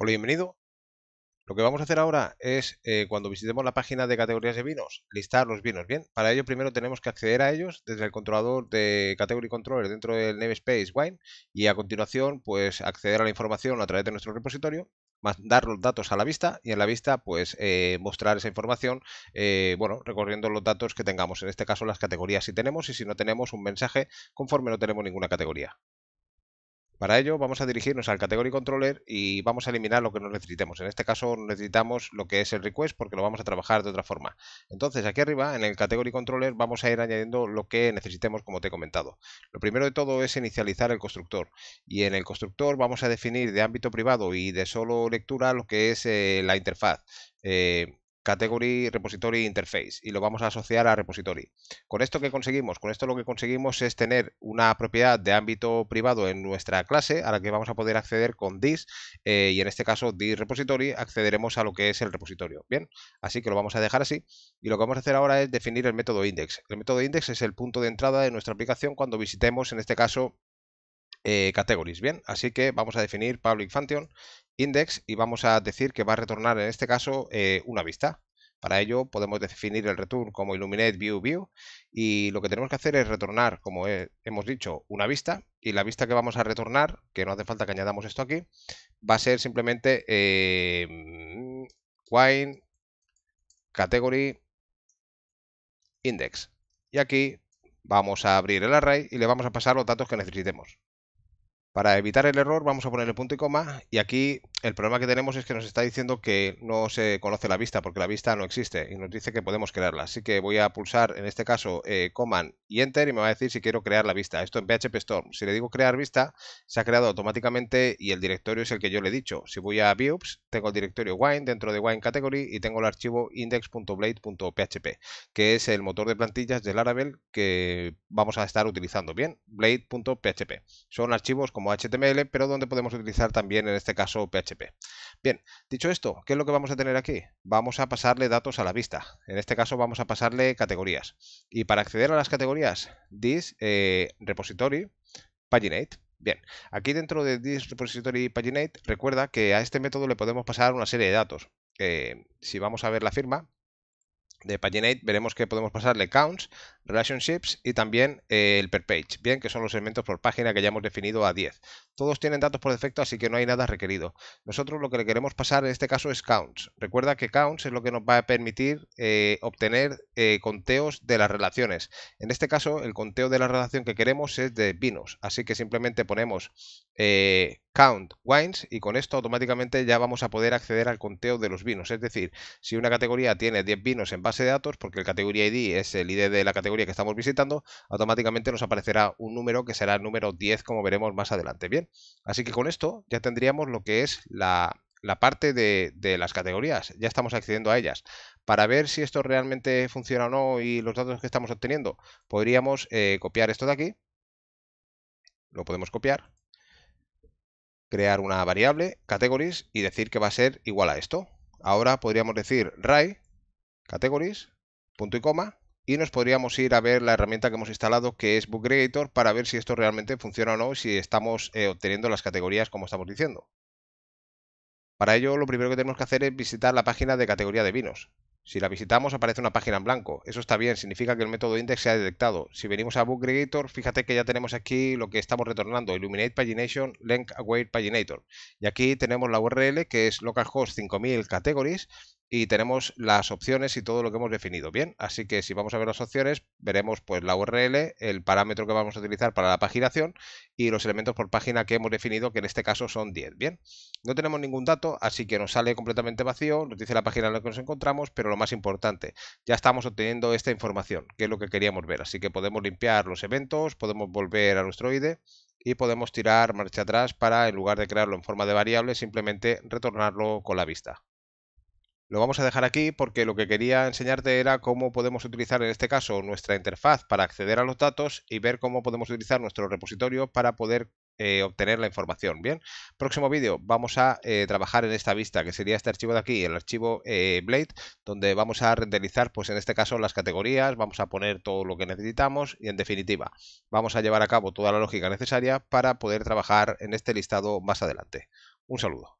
Hola, bienvenido. Lo que vamos a hacer ahora es, eh, cuando visitemos la página de categorías de vinos, listar los vinos. Bien, para ello primero tenemos que acceder a ellos desde el controlador de Category Controller dentro del namespace Wine y a continuación pues acceder a la información a través de nuestro repositorio mandar los datos a la vista y en la vista pues eh, mostrar esa información eh, bueno recorriendo los datos que tengamos en este caso las categorías si tenemos y si no tenemos un mensaje conforme no tenemos ninguna categoría para ello vamos a dirigirnos al category controller y vamos a eliminar lo que no necesitemos. En este caso necesitamos lo que es el request porque lo vamos a trabajar de otra forma. Entonces aquí arriba en el category controller vamos a ir añadiendo lo que necesitemos como te he comentado. Lo primero de todo es inicializar el constructor y en el constructor vamos a definir de ámbito privado y de solo lectura lo que es eh, la interfaz. Eh, category, repository, interface y lo vamos a asociar a repository. ¿Con esto que conseguimos? Con esto lo que conseguimos es tener una propiedad de ámbito privado en nuestra clase a la que vamos a poder acceder con this eh, y en este caso this repository accederemos a lo que es el repositorio. Bien, así que lo vamos a dejar así y lo que vamos a hacer ahora es definir el método index. El método index es el punto de entrada de nuestra aplicación cuando visitemos en este caso eh, categories. Bien, así que vamos a definir public function index y vamos a decir que va a retornar en este caso eh, una vista. Para ello podemos definir el return como illuminate view view y lo que tenemos que hacer es retornar, como hemos dicho, una vista y la vista que vamos a retornar, que no hace falta que añadamos esto aquí, va a ser simplemente eh, wine category index. Y aquí vamos a abrir el array y le vamos a pasar los datos que necesitemos. Para evitar el error vamos a poner el punto y coma y aquí el problema que tenemos es que nos está diciendo que no se conoce la vista, porque la vista no existe, y nos dice que podemos crearla. Así que voy a pulsar, en este caso, eh, Command y Enter, y me va a decir si quiero crear la vista. Esto en PHP Storm. Si le digo crear vista, se ha creado automáticamente y el directorio es el que yo le he dicho. Si voy a Views, tengo el directorio Wine dentro de Wine Category y tengo el archivo index.blade.php, que es el motor de plantillas del Laravel que vamos a estar utilizando. Bien, blade.php. Son archivos como HTML, pero donde podemos utilizar también, en este caso, PHP Bien, dicho esto, ¿qué es lo que vamos a tener aquí? Vamos a pasarle datos a la vista. En este caso vamos a pasarle categorías. Y para acceder a las categorías, this eh, repository paginate. Bien, aquí dentro de this repository paginate, recuerda que a este método le podemos pasar una serie de datos. Eh, si vamos a ver la firma, de Paginate veremos que podemos pasarle counts, relationships y también eh, el per page, bien, que son los elementos por página que ya hemos definido a 10. Todos tienen datos por defecto, así que no hay nada requerido. Nosotros lo que le queremos pasar en este caso es counts. Recuerda que counts es lo que nos va a permitir eh, obtener eh, conteos de las relaciones. En este caso, el conteo de la relación que queremos es de vinos, así que simplemente ponemos Count Wines y con esto automáticamente ya vamos a poder acceder al conteo de los vinos. Es decir, si una categoría tiene 10 vinos en base de datos, porque el categoría ID es el ID de la categoría que estamos visitando, automáticamente nos aparecerá un número que será el número 10 como veremos más adelante. Bien, así que con esto ya tendríamos lo que es la, parte de, las categorías, ya estamos accediendo a ellas. Para ver si esto realmente funciona o no y los datos que estamos obteniendo, podríamos eh, copiar esto de aquí, lo podemos copiar crear una variable, categories, y decir que va a ser igual a esto. Ahora podríamos decir ray, categories, punto y coma, y nos podríamos ir a ver la herramienta que hemos instalado que es Book Creator, para ver si esto realmente funciona o no, si estamos eh, obteniendo las categorías como estamos diciendo. Para ello lo primero que tenemos que hacer es visitar la página de categoría de vinos. Si la visitamos aparece una página en blanco. Eso está bien, significa que el método index se ha detectado. Si venimos a BookGregator, fíjate que ya tenemos aquí lo que estamos retornando, Illuminate Pagination Link Await Paginator. Y aquí tenemos la URL que es localhost 5000 categories y tenemos las opciones y todo lo que hemos definido. Bien, así que si vamos a ver las opciones, veremos pues la URL, el parámetro que vamos a utilizar para la paginación y los elementos por página que hemos definido, que en este caso son 10. Bien, no tenemos ningún dato, así que nos sale completamente vacío, nos dice la página en la que nos encontramos, pero lo más importante, ya estamos obteniendo esta información, que es lo que queríamos ver. Así que podemos limpiar los eventos, podemos volver a nuestro IDE y podemos tirar marcha atrás para, en lugar de crearlo en forma de variable, simplemente retornarlo con la vista. Lo vamos a dejar aquí porque lo que quería enseñarte era cómo podemos utilizar en este caso nuestra interfaz para acceder a los datos y ver cómo podemos utilizar nuestro repositorio para poder eh, obtener la información. Bien, próximo vídeo vamos a eh, trabajar en esta vista que sería este archivo de aquí, el archivo eh, Blade, donde vamos a renderizar pues en este caso las categorías, vamos a poner todo lo que necesitamos y en definitiva vamos a llevar a cabo toda la lógica necesaria para poder trabajar en este listado más adelante. Un saludo.